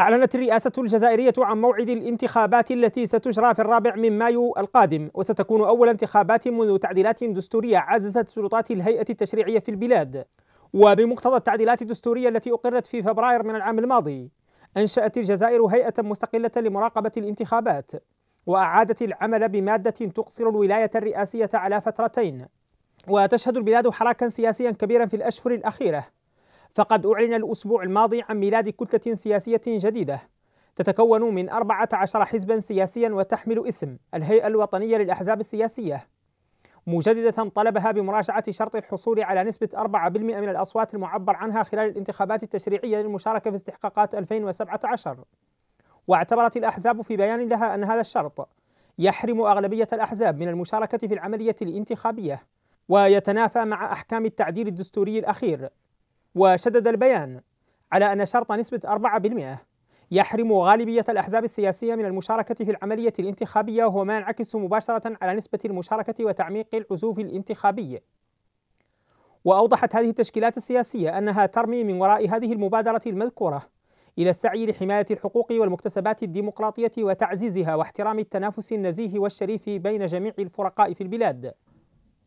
أعلنت الرئاسة الجزائرية عن موعد الانتخابات التي ستجرى في الرابع من مايو القادم وستكون أول انتخابات منذ تعديلات دستورية عززت سلطات الهيئة التشريعية في البلاد وبمقتضى التعديلات الدستورية التي أقرت في فبراير من العام الماضي أنشأت الجزائر هيئة مستقلة لمراقبة الانتخابات وأعادت العمل بمادة تقصر الولاية الرئاسية على فترتين وتشهد البلاد حراكا سياسيا كبيرا في الأشهر الأخيرة فقد أعلن الأسبوع الماضي عن ميلاد كتلة سياسية جديدة تتكون من 14 حزبا سياسيا وتحمل اسم الهيئة الوطنية للأحزاب السياسية مجددة طلبها بمراجعة شرط الحصول على نسبة 4% من الأصوات المعبر عنها خلال الانتخابات التشريعية للمشاركة في استحقاقات 2017 واعتبرت الأحزاب في بيان لها أن هذا الشرط يحرم أغلبية الأحزاب من المشاركة في العملية الانتخابية ويتنافى مع أحكام التعديل الدستوري الأخير وشدد البيان على أن شرط نسبة 4% يحرم غالبية الأحزاب السياسية من المشاركة في العملية الانتخابية وهو ما ينعكس مباشرة على نسبة المشاركة وتعميق العزوف الانتخابي. وأوضحت هذه التشكيلات السياسية أنها ترمي من وراء هذه المبادرة المذكورة إلى السعي لحماية الحقوق والمكتسبات الديمقراطية وتعزيزها واحترام التنافس النزيه والشريف بين جميع الفرقاء في البلاد.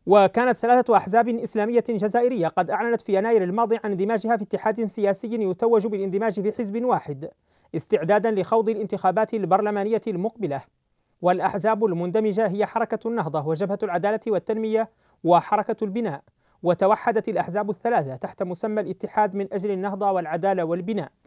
وكانت ثلاثة أحزاب إسلامية جزائرية قد أعلنت في يناير الماضي عن اندماجها في اتحاد سياسي يتوج بالاندماج في حزب واحد استعدادا لخوض الانتخابات البرلمانية المقبلة والأحزاب المندمجة هي حركة النهضة وجبهة العدالة والتنمية وحركة البناء وتوحدت الأحزاب الثلاثة تحت مسمى الاتحاد من أجل النهضة والعدالة والبناء